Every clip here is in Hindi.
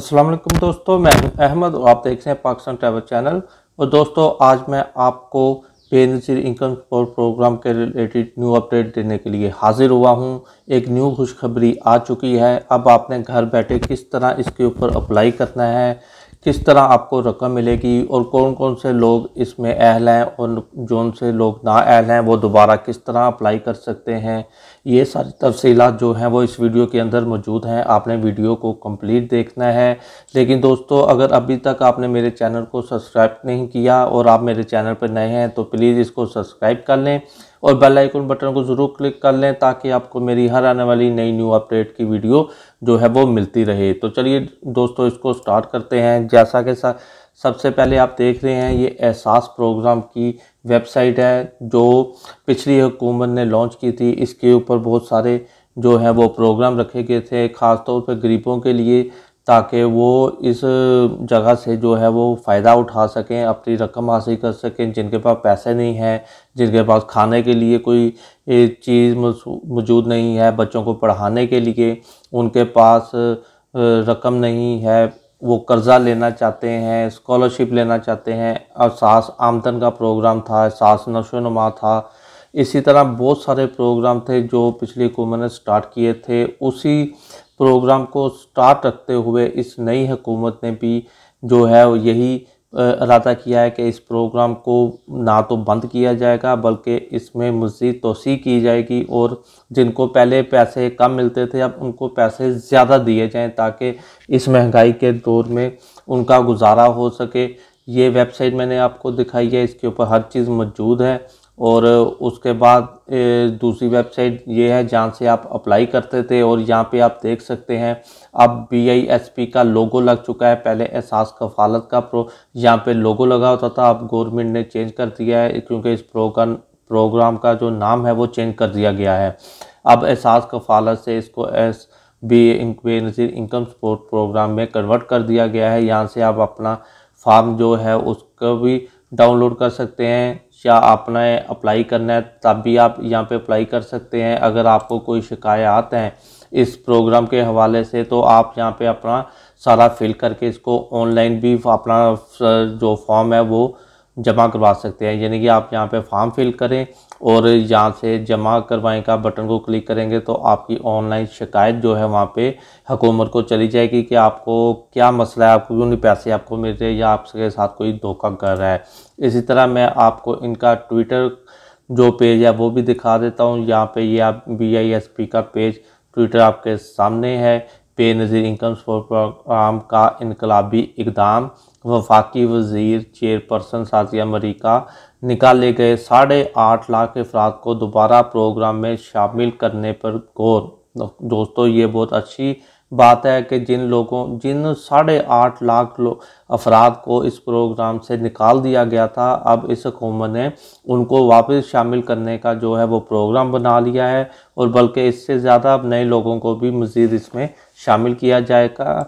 असलम दोस्तों मैं अहमद और आप देख रहे हैं पाकिस्तान ट्रैवल चैनल और दोस्तों आज मैं आपको बेनज़ीर इनकम सपोर्ट प्रोग्राम के रिलेटेड न्यू अपडेट देने के लिए हाजिर हुआ हूं एक न्यू खुशखबरी आ चुकी है अब आपने घर बैठे किस तरह इसके ऊपर अप्लाई करना है किस तरह आपको रकम मिलेगी और कौन कौन से लोग इसमें अहल हैं और जौन से लोग ना अहल हैं वो दोबारा किस तरह अप्लाई कर सकते हैं ये सारी तफसीलत जो हैं वो इस वीडियो के अंदर मौजूद हैं आपने वीडियो को कंप्लीट देखना है लेकिन दोस्तों अगर अभी तक आपने मेरे चैनल को सब्सक्राइब नहीं किया और आप मेरे चैनल पर नए हैं तो प्लीज़ इसको सब्सक्राइब कर लें और बेल आइकन बटन को ज़रूर क्लिक कर लें ताकि आपको मेरी हर आने वाली नई न्यू अपडेट की वीडियो जो है वो मिलती रहे तो चलिए दोस्तों इसको स्टार्ट करते हैं जैसा कि सबसे पहले आप देख रहे हैं ये एहसास प्रोग्राम की वेबसाइट है जो पिछली हुकूमत ने लॉन्च की थी इसके ऊपर बहुत सारे जो है वो प्रोग्राम रखे गए थे ख़ास तौर पर गरीबों के लिए ताकि वो इस जगह से जो है वो फ़ायदा उठा सकें अपनी रकम हासिल कर सकें जिनके पास पैसे नहीं हैं जिनके पास खाने के लिए कोई चीज़ मौजूद नहीं है बच्चों को पढ़ाने के लिए उनके पास रकम नहीं है वो कर्ज़ा लेना चाहते हैं स्कॉलरशिप लेना चाहते हैं और सास आमदन का प्रोग्राम था सास नशो नुमा था इसी तरह बहुत सारे प्रोग्राम थे जो पिछली हुकूमत ने स्टार्ट किए थे उसी प्रोग्राम को स्टार्ट रखते हुए इस नई हुकूमत ने भी जो है यही इरादा किया है कि इस प्रोग्राम को ना तो बंद किया जाएगा बल्कि इसमें मज़ीद तोसी की जाएगी और जिनको पहले पैसे कम मिलते थे अब उनको पैसे ज़्यादा दिए जाएं ताकि इस महंगाई के दौर में उनका गुजारा हो सके ये वेबसाइट मैंने आपको दिखाई है इसके ऊपर हर चीज़ मौजूद है और उसके बाद दूसरी वेबसाइट ये है जहाँ से आप अप्लाई करते थे और यहाँ पे आप देख सकते हैं अब बी का लोगो लग चुका है पहले एहसास कफालत का प्रो यहाँ पे लोगो लगा होता था अब गवर्नमेंट ने चेंज कर दिया है क्योंकि इस प्रोग्राम प्रोग्राम का जो नाम है वो चेंज कर दिया गया है अब एहसास कफालत से इसको एस बी बेनजीर इनकम सपोर्ट प्रोग्राम में कन्वर्ट कर दिया गया है यहाँ से आप अपना फार्म जो है उसका भी डाउनलोड कर सकते हैं या आपने अप्लाई करना है तब भी आप यहाँ पे अप्लाई कर सकते हैं अगर आपको कोई शिकायत है इस प्रोग्राम के हवाले से तो आप यहाँ पे अपना सारा फिल करके इसको ऑनलाइन भी अपना जो फॉर्म है वो जमा करवा सकते हैं यानी कि आप यहाँ पे फॉर्म फिल करें और यहाँ से जमा करवाएं का बटन को क्लिक करेंगे तो आपकी ऑनलाइन शिकायत जो है वहाँ पे हुकूमत को चली जाएगी कि आपको क्या मसला है आपको क्यों नहीं पैसे आपको मिल रहे या आपके साथ कोई धोखा कर रहा है इसी तरह मैं आपको इनका ट्विटर जो पेज है वो भी दिखा देता हूँ यहाँ पर ये आप बी आई एस पी का पेज ट्विटर आपके सामने है बेनज़ीर इनकम सपोर्ट प्रोग्राम का इनकलाबी इकदाम वफाकी वजीर चेयरपर्सन साजिया अमरीका निकाले गए साढ़े आठ लाख अफराद को दोबारा प्रोग्राम में शामिल करने पर गौर दोस्तों ये बहुत अच्छी बात है कि जिन लोगों जिन साढ़े आठ लाख लो अफराद को इस प्रोग्राम से निकाल दिया गया था अब इस हुकूमत ने उनको वापस शामिल करने का जो है वो प्रोग्राम बना लिया है और बल्कि इससे ज़्यादा अब नए लोगों को भी मज़ीद इसमें शामिल किया जाएगा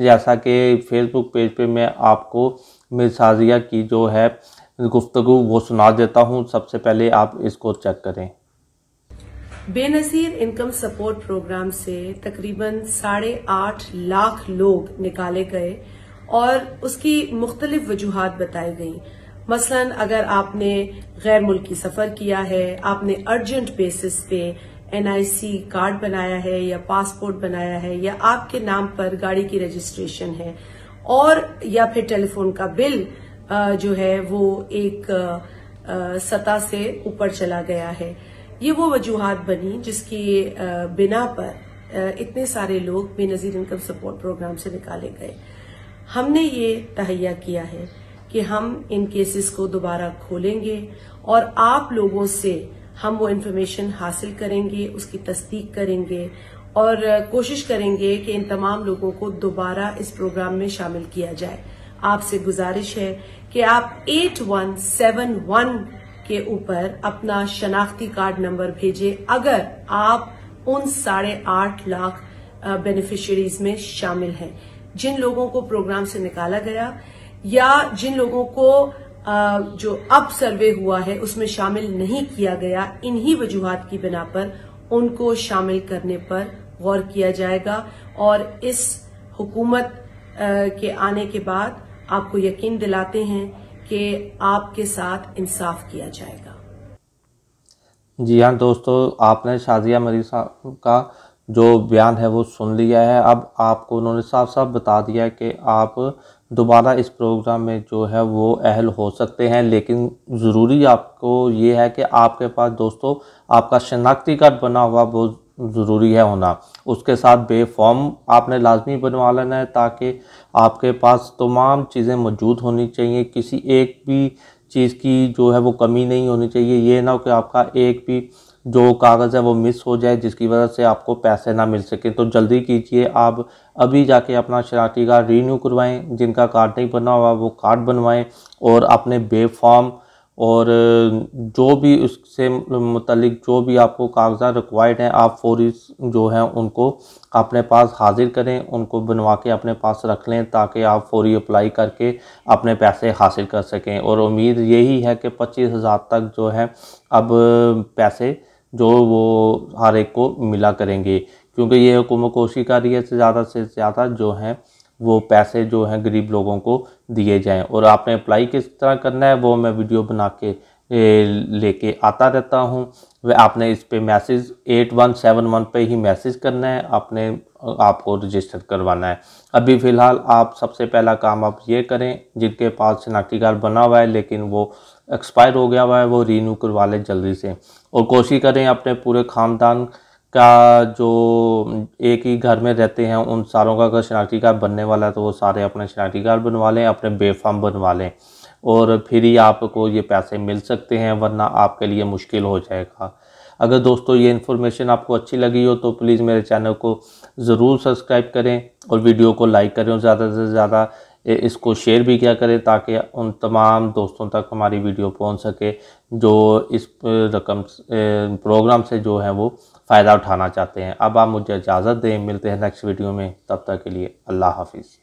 जैसा कि फेसबुक पेज पे मैं आपको मिर्साजिया की जो है गुफ्तु वो सुना देता हूँ सबसे पहले आप इसको चेक करें बेनजीर इनकम सपोर्ट प्रोग्राम से तकरीबन साढ़े आठ लाख लोग निकाले गए और उसकी मुख्तलिफ वजूहत बताई गई मसलन अगर आपने गैर मुल्की सफर किया है आपने अर्जेंट बेसिस पे एनआईसी कार्ड बनाया है या पासपोर्ट बनाया है या आपके नाम पर गाड़ी की रजिस्ट्रेशन है और या फिर टेलीफोन का बिल जो है वो एक सतह से ऊपर चला गया है ये वो वजूहत बनी जिसकी बिना पर इतने सारे लोग बेनज़ीर इनकम सपोर्ट प्रोग्राम से निकाले गए हमने ये तहैया किया है कि हम इन केसेस को दोबारा खोलेंगे और आप लोगों से हम वो इन्फॉर्मेशन हासिल करेंगे उसकी तस्दीक करेंगे और कोशिश करेंगे कि इन तमाम लोगों को दोबारा इस प्रोग्राम में शामिल किया जाए आपसे गुजारिश है कि आप एट वन सेवन वन के ऊपर अपना शनाख्ती कार्ड नंबर भेजे अगर आप उन साढ़े आठ लाख बेनिफिशरीज में शामिल हैं जिन लोगों को प्रोग्राम से निकाला गया या जिन लोगों को जो अब सर्वे हुआ है उसमें शामिल नहीं किया गया इन्हीं वजूहत की बिना पर उनको शामिल करने पर गौर किया जाएगा और इस हुकूमत के आने के बाद आपको यकीन दिलाते हैं कि आपके साथ इंसाफ किया जाएगा जी हाँ दोस्तों आपने शाजिया मरीज का जो बयान है वो सुन लिया है अब आपको उन्होंने साफ साफ बता दिया कि आप दोबारा इस प्रोग्राम में जो है वो अहल हो सकते हैं लेकिन ज़रूरी आपको ये है कि आपके पास दोस्तों आपका शनाख्ती कार्ड बना हुआ वो ज़रूरी है होना उसके साथ फॉर्म आपने लाजमी बनवा लेना है ताकि आपके पास तमाम चीज़ें मौजूद होनी चाहिए किसी एक भी चीज़ की जो है वो कमी नहीं होनी चाहिए ये ना हो कि आपका एक भी जो कागज़ है वो मिस हो जाए जिसकी वजह से आपको पैसे ना मिल सकें तो जल्दी कीजिए आप अभी जाके अपना शरारती कार्ड रीन्यू करवाएं जिनका कार्ड नहीं बना हुआ वो कार्ड बनवाएं और अपने बेफॉर्म और जो भी उससे मतलब जो भी आपको कागजात रिक्वायर्ड हैं आप फौरी जो हैं उनको अपने पास हाजिर करें उनको बनवा के अपने पास रख लें ताकि आप फौरी अप्लाई करके अपने पैसे हासिल कर सकें और उम्मीद यही है कि पच्चीस हज़ार तक जो है अब पैसे जो वो हर एक को मिला करेंगे क्योंकि ये हुकूमत कोशिश कर रही है ज़्यादा से ज़्यादा जो हैं वो पैसे जो हैं गरीब लोगों को दिए जाएं और आपने अप्लाई किस तरह करना है वो मैं वीडियो बना के लेके आता रहता हूँ वह आपने इस पे message eight one seven one पर ही मैसेज करना है आपने आपको रजिस्टर करवाना है अभी फ़िलहाल आप सबसे पहला काम आप ये करें जिनके पास शनाख्ती कार्ड बना हुआ है लेकिन वो एक्सपायर हो गया हुआ है वो रीन्यू करवा लें जल्दी से और कोशिश करें अपने पूरे ख़ानदान का जो एक ही घर में रहते हैं उन सारों का अगर शनाख्ती कार्ड बनने वाला है तो वो सारे अपने शनाख्ती कार्ड बनवा लें अपने बेफाम बनवा लें और फिर ही आपको ये पैसे मिल सकते हैं वरना आपके लिए मुश्किल हो जाएगा अगर दोस्तों ये इन्फॉर्मेशन आपको अच्छी लगी हो तो प्लीज़ मेरे चैनल को ज़रूर सब्सक्राइब करें और वीडियो को लाइक करें ज़्यादा से ज़्यादा इसको शेयर भी किया करें ताकि उन तमाम दोस्तों तक हमारी वीडियो पहुंच सके जो इस रकम प्रोग्राम से जो है वो फ़ायदा उठाना चाहते हैं अब आप मुझे इजाज़त दें मिलते हैं नेक्स्ट वीडियो में तब तक के लिए अल्लाह हाफिज़